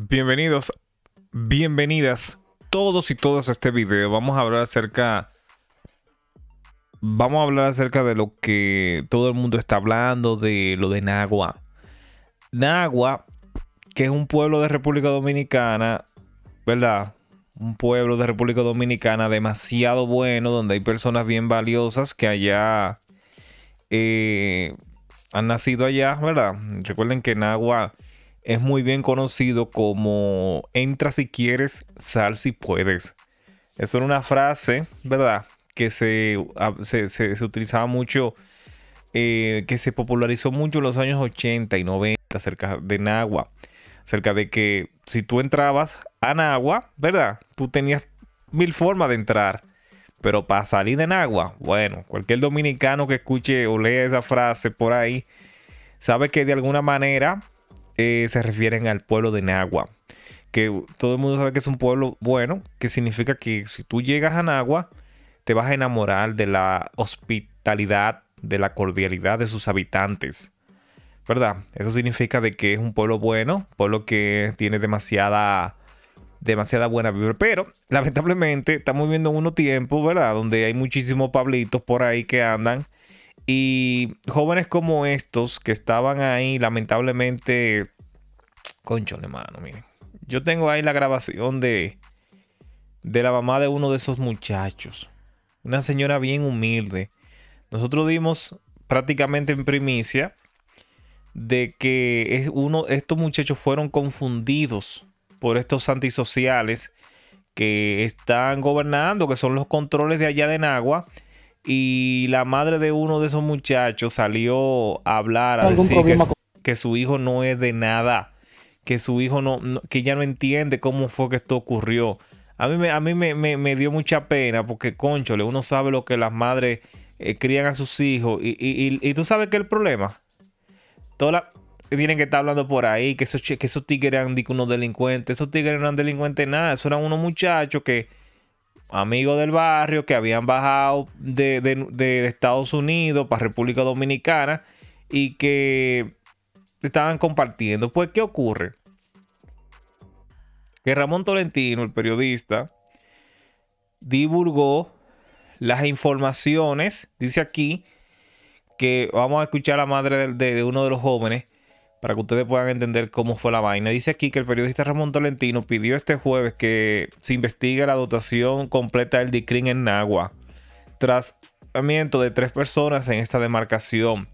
Bienvenidos, bienvenidas todos y todas a este video. Vamos a hablar acerca... Vamos a hablar acerca de lo que todo el mundo está hablando, de lo de Nagua. Nagua, que es un pueblo de República Dominicana, ¿verdad? Un pueblo de República Dominicana demasiado bueno, donde hay personas bien valiosas que allá eh, han nacido allá, ¿verdad? Recuerden que Nagua es muy bien conocido como entra si quieres, sal si puedes. Eso era una frase, ¿verdad? Que se, se, utilizaba mucho, eh, que se popularizó mucho en los años 80 y 90 cerca de Nagua. Cerca de que si tú entrabas a Nagua, ¿verdad? Tú tenías mil formas de entrar. Pero para salir de Nahua... bueno, cualquier dominicano que escuche o lea esa frase por ahí, sabe que de alguna manera eh, se refieren al pueblo de Nagua, que todo el mundo sabe que es un pueblo bueno, que significa que si tú llegas a Nagua, te vas a enamorar de la hospitalidad, de la cordialidad de sus habitantes. ¿Verdad? Eso significa de que es un pueblo bueno, pueblo que tiene demasiada demasiada buena vibra. Pero lamentablemente estamos viviendo unos tiempos, ¿verdad? Donde hay muchísimos pablitos por ahí que andan y jóvenes como estos que estaban ahí, lamentablemente, concho, mano, miren. Yo tengo ahí la grabación de, de la mamá de uno de esos muchachos. Una señora bien humilde. Nosotros dimos prácticamente en primicia de que es uno, estos muchachos fueron confundidos por estos antisociales que están gobernando, que son los controles de allá de Nagua y la madre de uno de esos muchachos salió a hablar, a decir que su, hijo no es de nada, que su hijo no, que ya no entiende cómo fue que esto ocurrió. A mí, me, a mí me, dio mucha pena porque, conchole, uno sabe lo que las madres eh, crían a sus hijos y, y, y, tú sabes que el problema, toda tienen que estar hablando por ahí, que esos, que esos tigres eran unos delincuentes, esos tigres no eran delincuentes nada, eso eran unos muchachos que amigos del barrio que habían bajado de, Estados Unidos para República Dominicana y que estaban compartiendo. Pues, ¿qué ocurre? Que Ramón Tolentino, el periodista, divulgó las informaciones, dice aquí, que vamos a escuchar a la madre de uno de los jóvenes, para que ustedes puedan entender cómo fue la vaina. Dice aquí que el periodista Ramón Tolentino pidió este jueves que se investigue la dotación completa del DICRIN en Nagua, tras de tres personas en esta demarcación.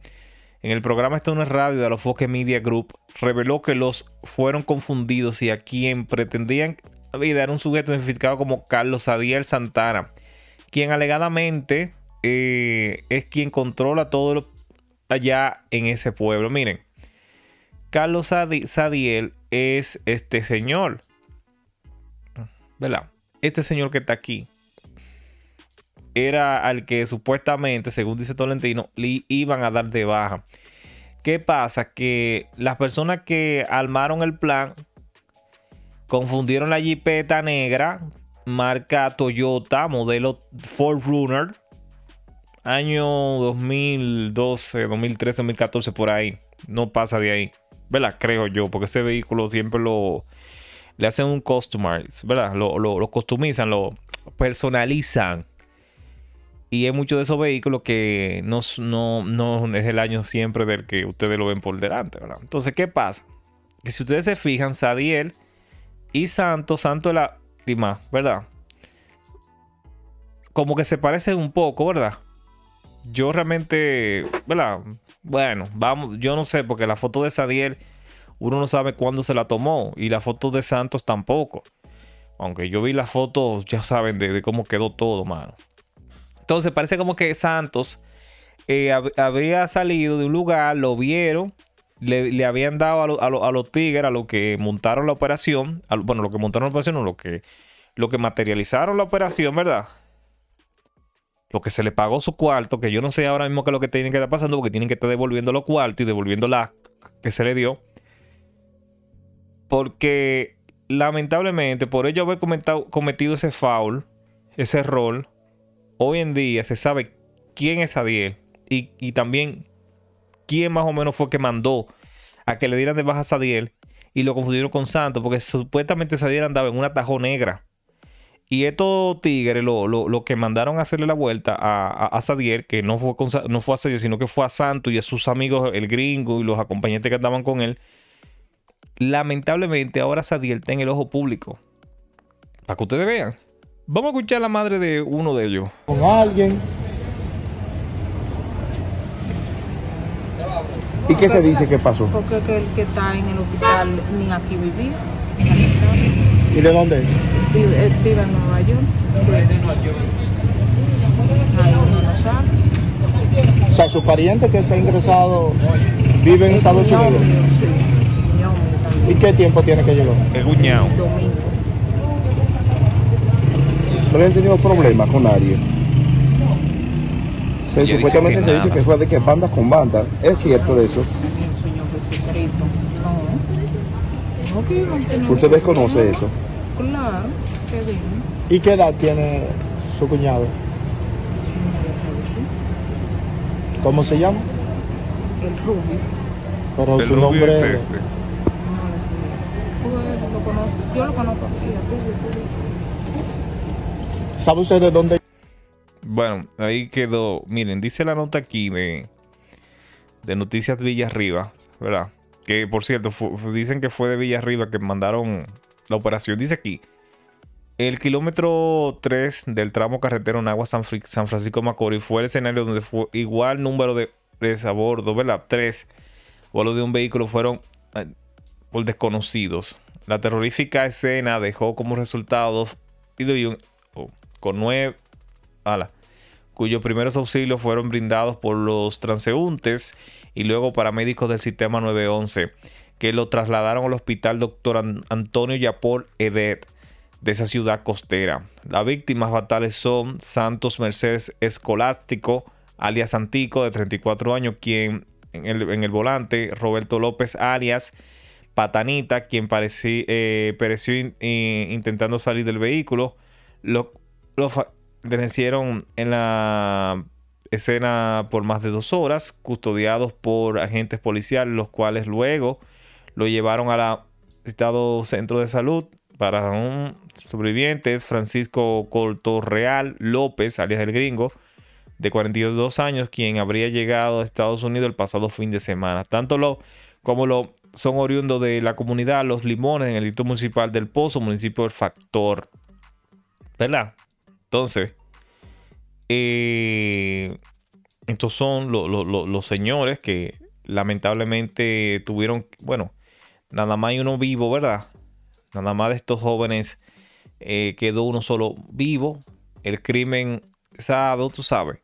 En el programa Esto radio de los Alofoque Media Group, reveló que los fueron confundidos y a quien pretendían dar un sujeto identificado como Carlos Adiel Santana, quien alegadamente eh, es quien controla todo lo allá en ese pueblo. Miren, Carlos Sadiel es este señor. ¿Verdad? Este señor que está aquí era al que supuestamente, según dice Tolentino, le iban a dar de baja. ¿Qué pasa? Que las personas que armaron el plan confundieron la jipeta negra, marca Toyota, modelo Ford Runner, año 2012, 2013, 2014, por ahí. No pasa de ahí. ¿verdad? Creo yo, porque ese vehículo siempre lo le hacen un customize, ¿verdad? Lo, lo, lo customizan, lo personalizan. Y hay muchos de esos vehículos que no, es el año siempre del que ustedes lo ven por delante, ¿verdad? Entonces, ¿qué pasa? Que si ustedes se fijan, Sadiel y Santo, Santo es la última, ¿verdad? Como que se parecen un poco, ¿verdad? Yo realmente, ¿verdad? Bueno, vamos, yo no sé, porque la foto de Sadiel, uno no sabe cuándo se la tomó, y la foto de Santos tampoco. Aunque yo vi la foto, ya saben, de, cómo quedó todo, mano. Entonces parece como que Santos eh, había salido de un lugar, lo vieron, le, habían dado a, los tigres, a los que montaron la operación, a, bueno, los que montaron la operación, no, los que, lo que materializaron la operación, ¿verdad? Porque se le pagó su cuarto, que yo no sé ahora mismo qué es lo que tienen que estar pasando, porque tienen que estar devolviendo los cuartos y devolviendo las que se le dio. Porque lamentablemente, por ello haber cometido ese foul, ese rol hoy en día se sabe quién es Adiel y, y también quién más o menos fue que mandó a que le dieran de baja a Sadiel y lo confundieron con Santos, porque supuestamente Sadiel andaba en una tajo negra y estos tigres, lo, lo, que mandaron a hacerle la vuelta a, a, Sadier, que no fue, no fue a Sadier, sino que fue a Santo y a sus amigos, el gringo y los acompañantes que andaban con él, lamentablemente ahora Sadier está en el ojo público. Para que ustedes vean. Vamos a escuchar la madre de uno de ellos. Con alguien. ¿Y qué se dice que pasó? Porque el que está en el hospital ni aquí vivía. ¿Y de dónde es? vive, vive eh, en Nueva York. No, O sea, su pariente que está ingresado vive en Estados Unidos. ¿Y qué tiempo tiene que llegar? El cuñado. Domingo. ¿No han tenido problemas con nadie? Sí, supuestamente te dice que fue de que banda con banda. ¿Es cierto de eso? Señor Jesucristo. No. ¿Usted desconoce eso? Claro, qué bien. ¿Y qué edad tiene su cuñado? ¿Cómo se llama? El Rubio. Pero su es este. Yo lo conozco así, ¿Sabe usted de dónde? Bueno, ahí quedó. Miren, dice la nota aquí de, de Noticias Villarriba, ¿verdad? Que por cierto, dicen que fue de Villa arriba que mandaron la operación dice aquí. El kilómetro 3 del tramo carretero en San, San Francisco Macorís fue el escenario donde fue igual número de a bordo, ¿verdad? 3 vuelos de un vehículo fueron eh, por desconocidos. La terrorífica escena dejó como resultado oh, con nueve cuyos primeros auxilios fueron brindados por los transeúntes y luego paramédicos del sistema 911 que lo trasladaron al hospital Dr. Antonio Yapol Edet de esa ciudad costera. Las víctimas fatales son Santos Mercedes Escolástico, alias Antico, de 34 años, quien en el, volante, Roberto López, Arias, Patanita, quien eh, pereció intentando salir del vehículo. Lo, lo en la escena por más de dos horas, custodiados por agentes policiales, los cuales luego lo llevaron a la citado centro de salud para un sobreviviente es Francisco Real... López, alias el gringo, de 42 años, quien habría llegado a Estados Unidos el pasado fin de semana. Tanto lo como lo son oriundos de la comunidad Los Limones en el distrito municipal del Pozo, municipio del Factor. ¿Verdad? Entonces, eh, estos son los señores que lamentablemente tuvieron, bueno, Nada más hay uno vivo, ¿verdad? Nada más de estos jóvenes eh, quedó uno solo vivo. El crimen, sado, tú sabes,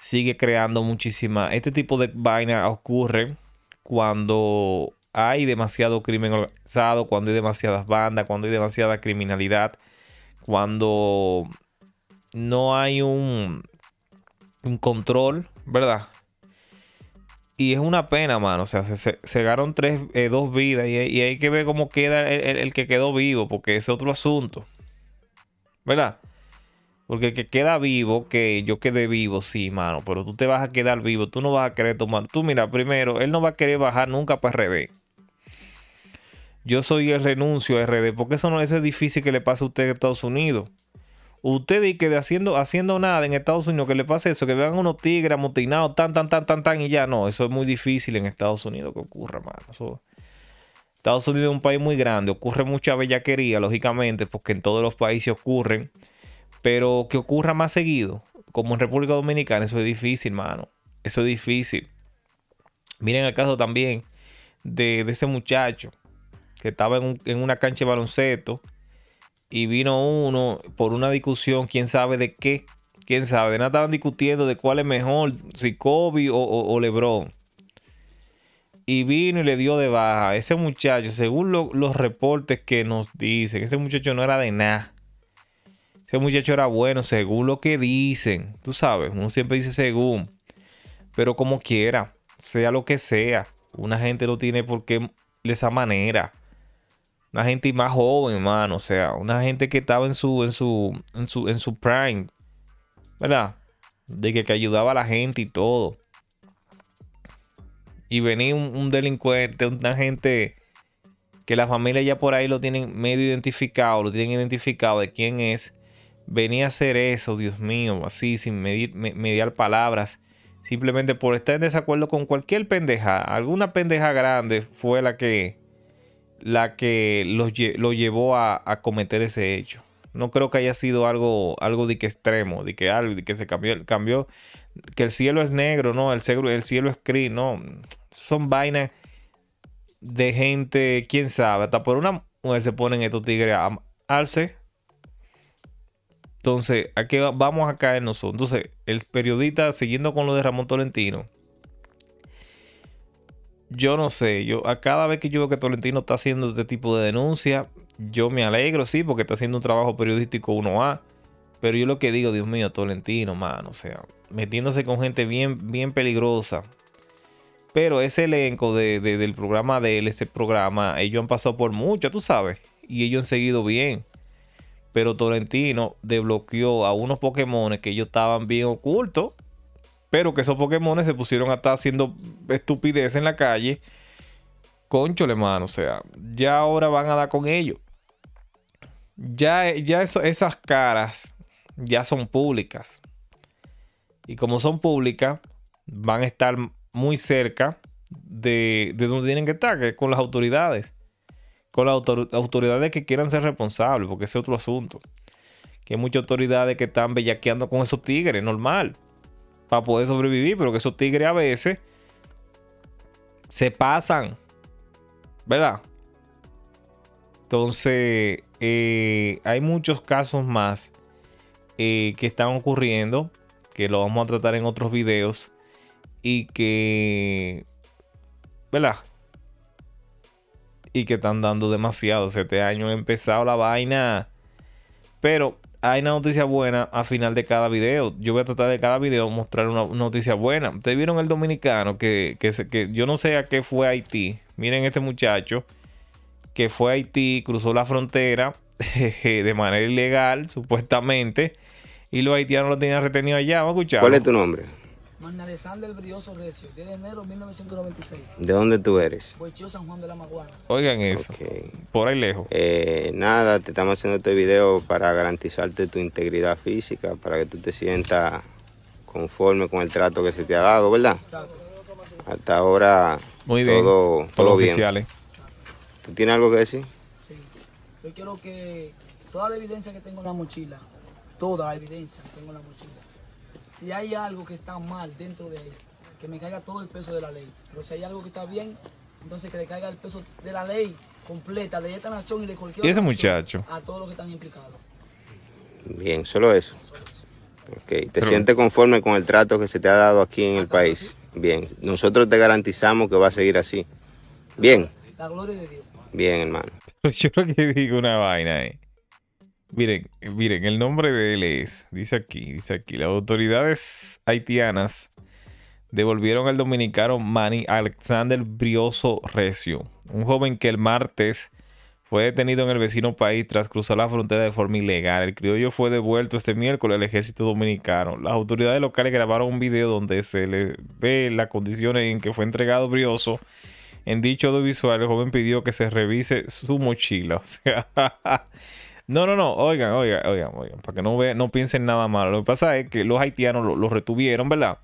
sigue creando muchísima. Este tipo de vaina ocurre cuando hay demasiado crimen organizado, cuando hay demasiadas bandas, cuando hay demasiada criminalidad, cuando no hay un, un control, ¿verdad? Y es una pena, mano. O sea, se cegaron tres, eh, dos vidas y, hay que ver cómo queda el, que quedó vivo, porque es otro asunto. ¿Verdad? Porque el que queda vivo, que yo quedé vivo, sí, mano, pero tú te vas a quedar vivo, tú no vas a querer tomar. Tú mira, primero, él no va a querer bajar nunca para RD. Yo soy el renuncio a RD, porque eso no es difícil que le pase a usted en Estados Unidos. Usted y que haciendo, haciendo nada en Estados Unidos, que le pase eso, que vean unos tigres amotinados, tan, tan, tan, tan, tan, y ya no. Eso es muy difícil en Estados Unidos que ocurra, mano. Estados Unidos es un país muy grande, ocurre mucha bellaquería, lógicamente, porque en todos los países ocurren, pero que ocurra más seguido, como en República Dominicana, eso es difícil, mano. Eso es difícil. Miren el caso también de, ese muchacho que estaba en, en una cancha de baloncesto y vino uno por una discusión, quién sabe de qué, quién sabe, nada estaban discutiendo de cuál es mejor, si Kobe o, o, Lebron. Y vino y le dio de baja. Ese muchacho, según los reportes que nos dicen, ese muchacho no era de nada. Ese muchacho era bueno, según lo que dicen. Tú sabes, uno siempre dice según. Pero como quiera, sea lo que sea, una gente lo tiene por porque de esa manera una gente más joven, mano, o sea, una gente que estaba en su, en su, en su, prime, ¿verdad? De que, que ayudaba a la gente y todo. Y venía un, delincuente, una gente que la familia ya por ahí lo tienen medio identificado, lo tienen identificado de quién es. Venía a hacer eso, Dios mío, así, sin medir, mediar palabras simplemente por estar en desacuerdo con cualquier pendeja. Alguna pendeja grande fue la que la que lo llevó a, cometer ese hecho. No creo que haya sido algo, algo de que extremo, de que algo, de que se cambió, cambió, que el cielo es negro, no, el cielo, es gris, no. Son vainas de gente, quién sabe, hasta por una mujer se ponen estos tigres a alce. Entonces, ¿a vamos a caer nosotros? Entonces, el periodista, siguiendo con lo de Ramón Tolentino, yo no sé, yo a cada vez que yo veo que Tolentino está haciendo este tipo de denuncia, yo me alegro, sí, porque está haciendo un trabajo periodístico 1A. Pero yo lo que digo, Dios mío, Tolentino, mano, o sea, metiéndose con gente bien, bien peligrosa. Pero ese elenco de, del programa de él, ese programa, ellos han pasado por mucho, tú sabes, y ellos han seguido bien. Pero Tolentino desbloqueó a unos Pokémon que ellos estaban bien ocultos pero que esos Pokémon se pusieron a estar haciendo estupidez en la calle. Conchole, mano. O sea, ya ahora van a dar con ellos. Ya, ya esas caras ya son públicas. Y como son públicas, van a estar muy cerca de, donde tienen que estar, que es con las autoridades. Con las autoridades que quieran ser responsables, porque ese es otro asunto. Que hay muchas autoridades que están bellaqueando con esos tigres, normal para poder sobrevivir, pero que esos tigres a veces se pasan, ¿verdad? Entonces, eh, hay muchos casos más eh, que están ocurriendo, que lo vamos a tratar en otros videos, y que, ¿verdad? Y que están dando demasiado. años este año ha empezado la vaina, pero hay una noticia buena al final de cada video. Yo voy a tratar de cada video mostrar una noticia buena. Ustedes vieron el dominicano que, que, que yo no sé a qué fue Haití. Miren este muchacho que fue a Haití, cruzó la frontera de manera ilegal, supuestamente. Y los haitianos lo tenían retenido allá. Vamos a escuchar. ¿Cuál es tu nombre? Magna del Brioso Recio, 10 de enero de 1996. ¿De dónde tú eres? yo San Juan de la Maguana. Oigan eso. Por ahí lejos. Eh, nada, te estamos haciendo este video para garantizarte tu integridad física, para que tú te sientas conforme con el trato que se te ha dado, ¿verdad? Exacto. Hasta ahora todo, todo, bien. ¿Tú tienes algo que decir? Sí. Yo quiero que toda la evidencia que tengo en la mochila, toda la evidencia que tengo en la mochila, si hay algo que está mal dentro de ahí, que me caiga todo el peso de la ley. Pero si hay algo que está bien, entonces que le caiga el peso de la ley completa de esta nación y de cualquier ese muchacho? a todos los que están implicados. Bien, solo eso. ¿Te sientes conforme con el trato que se te ha dado aquí en el país? Bien, nosotros te garantizamos que va a seguir así. Bien. La gloria de Dios. Bien, hermano. Yo lo que digo una vaina ahí. Miren, miren, el nombre de él es, dice aquí, dice aquí, las autoridades haitianas devolvieron al dominicano Manny Alexander Brioso Recio, un joven que el martes fue detenido en el vecino país tras cruzar la frontera de forma ilegal. El criollo fue devuelto este miércoles al ejército dominicano. Las autoridades locales grabaron un video donde se le ve las condiciones en que fue entregado Brioso. En dicho audiovisual, el joven pidió que se revise su mochila. O no, no, no, oigan, oigan, oigan, oigan, para que no, no piensen nada malo. Lo que pasa es que los haitianos los lo retuvieron, ¿verdad?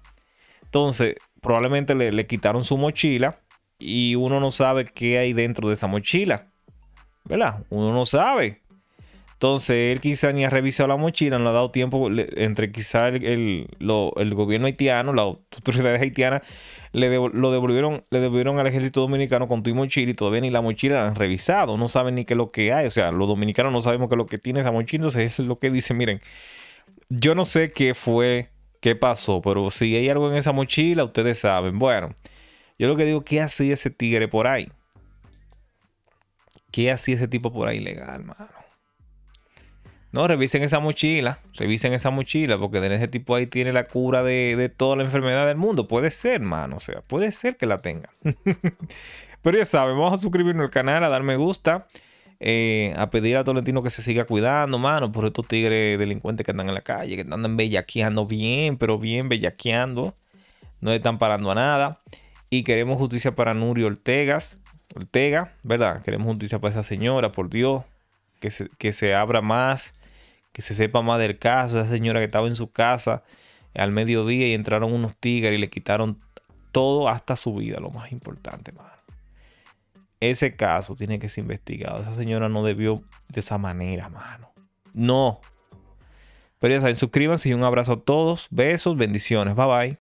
Entonces, probablemente le, le quitaron su mochila y uno no sabe qué hay dentro de esa mochila, ¿verdad? Uno no sabe. Entonces, él quizá ni ha revisado la mochila, no ha dado tiempo entre quizá el, gobierno haitiano, las autoridades haitianas, le lo devolvieron, le devolvieron al ejército dominicano con tu mochila y todavía ni la mochila la han revisado, no saben ni qué es lo que hay. O sea, los dominicanos no sabemos qué es lo que tiene esa mochila, entonces es lo que dice, miren, yo no sé qué fue, qué pasó, pero si hay algo en esa mochila, ustedes saben. Bueno, yo lo que digo, ¿qué hacía ese tigre por ahí? ¿Qué hacía ese tipo por ahí legal, mano? No, revisen esa mochila, revisen esa mochila, porque de ese tipo ahí tiene la cura de, toda la enfermedad del mundo. Puede ser, mano, o sea, puede ser que la tenga. Pero ya saben, vamos a suscribirnos al canal, a dar me gusta, eh, a pedir a Tolentino que se siga cuidando, mano, por estos tigres delincuentes que andan en la calle, que andan bellaqueando bien, pero bien bellaqueando. No le están parando a nada. Y queremos justicia para Nurio Ortegas, Ortega, ¿verdad? Queremos justicia para esa señora, por Dios. Que que se abra más que se sepa más del caso, esa señora que estaba en su casa al mediodía y entraron unos tigres y le quitaron todo hasta su vida, lo más importante, mano. Ese caso tiene que ser investigado. Esa señora no debió de esa manera, mano. No. Pero ya saben, suscríbanse y un abrazo a todos. Besos, bendiciones. Bye bye.